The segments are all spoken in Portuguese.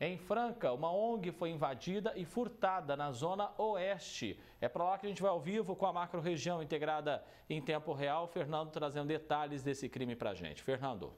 Em Franca, uma ONG foi invadida e furtada na zona oeste. É para lá que a gente vai ao vivo com a macro região integrada em tempo real. Fernando trazendo detalhes desse crime para a gente. Fernando.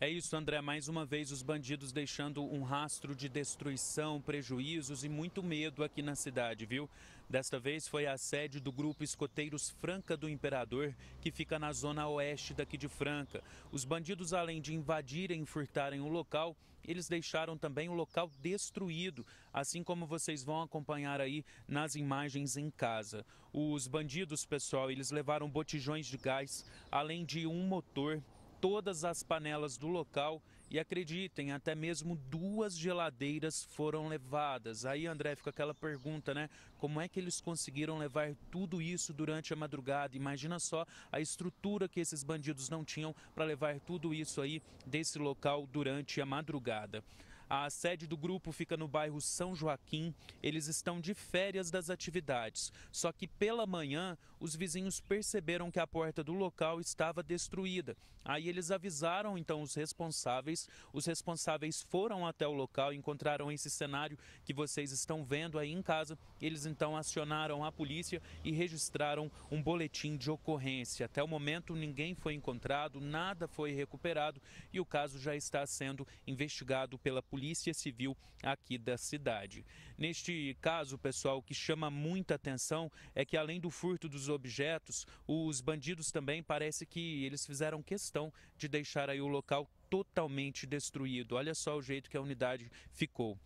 É isso, André. Mais uma vez, os bandidos deixando um rastro de destruição, prejuízos e muito medo aqui na cidade, viu? Desta vez foi a sede do grupo Escoteiros Franca do Imperador, que fica na zona oeste daqui de Franca. Os bandidos, além de invadirem e furtarem o local, eles deixaram também o local destruído, assim como vocês vão acompanhar aí nas imagens em casa. Os bandidos, pessoal, eles levaram botijões de gás, além de um motor todas as panelas do local e acreditem, até mesmo duas geladeiras foram levadas. Aí, André, fica aquela pergunta, né? Como é que eles conseguiram levar tudo isso durante a madrugada? Imagina só a estrutura que esses bandidos não tinham para levar tudo isso aí desse local durante a madrugada. A sede do grupo fica no bairro São Joaquim. Eles estão de férias das atividades. Só que pela manhã, os vizinhos perceberam que a porta do local estava destruída. Aí eles avisaram então os responsáveis. Os responsáveis foram até o local, encontraram esse cenário que vocês estão vendo aí em casa. Eles então acionaram a polícia e registraram um boletim de ocorrência. Até o momento, ninguém foi encontrado, nada foi recuperado e o caso já está sendo investigado pela polícia. Polícia Civil aqui da cidade. Neste caso, pessoal, o que chama muita atenção é que além do furto dos objetos, os bandidos também parece que eles fizeram questão de deixar aí o local totalmente destruído. Olha só o jeito que a unidade ficou.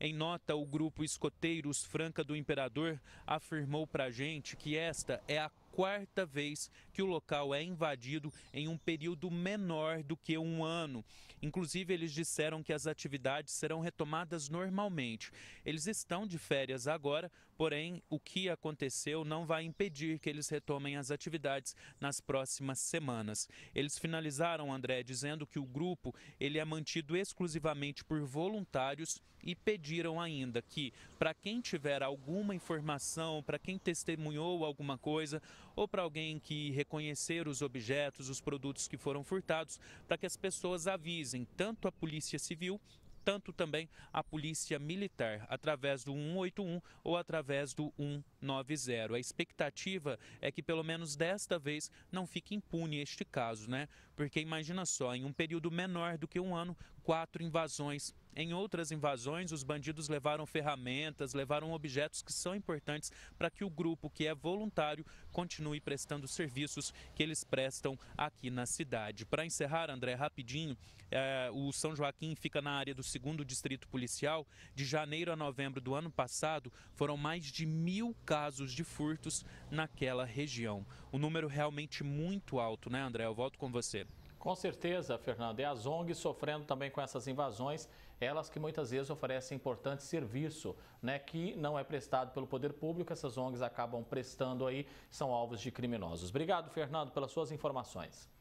Em nota, o grupo Escoteiros Franca do Imperador afirmou para a gente que esta é a quarta vez que o local é invadido em um período menor do que um ano. Inclusive, eles disseram que as atividades serão retomadas normalmente. Eles estão de férias agora, porém, o que aconteceu não vai impedir que eles retomem as atividades nas próximas semanas. Eles finalizaram, André, dizendo que o grupo ele é mantido exclusivamente por voluntários e pediram ainda que, para quem tiver alguma informação, para quem testemunhou alguma coisa, ou para alguém que reconhecer os objetos, os produtos que foram furtados, para que as pessoas avisem tanto a Polícia Civil tanto também a Polícia Militar, através do 181 ou através do 190. A expectativa é que, pelo menos desta vez, não fique impune este caso, né? Porque imagina só, em um período menor do que um ano, quatro invasões. Em outras invasões, os bandidos levaram ferramentas, levaram objetos que são importantes para que o grupo, que é voluntário, continue prestando serviços que eles prestam aqui na cidade. Para encerrar, André, rapidinho, é, o São Joaquim fica na área do 2 Distrito Policial. De janeiro a novembro do ano passado, foram mais de mil casos de furtos naquela região. Um número realmente muito alto, né, André? Eu volto com você. Com certeza, Fernando. E as ONGs sofrendo também com essas invasões, elas que muitas vezes oferecem importante serviço, né, que não é prestado pelo poder público, essas ONGs acabam prestando aí, são alvos de criminosos. Obrigado, Fernando, pelas suas informações.